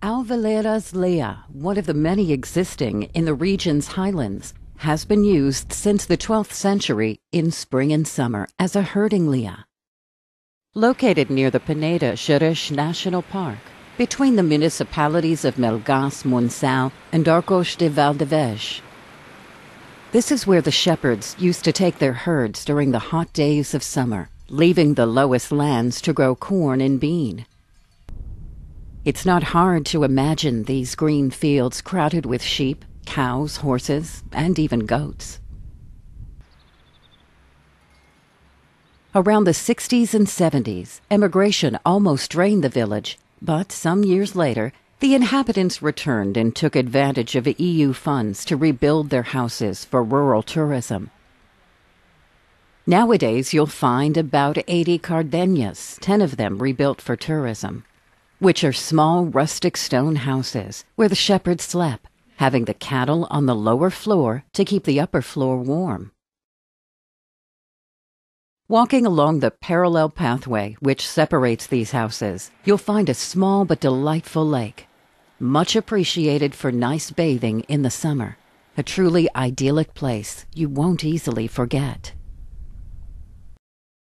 Alvaleras Lea, one of the many existing in the region's highlands, has been used since the 12th century in spring and summer as a herding lea. Located near the Pineda Shirish National Park, between the municipalities of Melgas, Monsal, and Arcos de Valdevez. This is where the shepherds used to take their herds during the hot days of summer, leaving the lowest lands to grow corn and bean. It's not hard to imagine these green fields crowded with sheep, cows, horses, and even goats. Around the 60s and 70s, emigration almost drained the village, but some years later, the inhabitants returned and took advantage of EU funds to rebuild their houses for rural tourism. Nowadays, you'll find about 80 cardenas, 10 of them rebuilt for tourism which are small rustic stone houses where the shepherds slept, having the cattle on the lower floor to keep the upper floor warm. Walking along the parallel pathway which separates these houses, you'll find a small but delightful lake, much appreciated for nice bathing in the summer. A truly idyllic place you won't easily forget.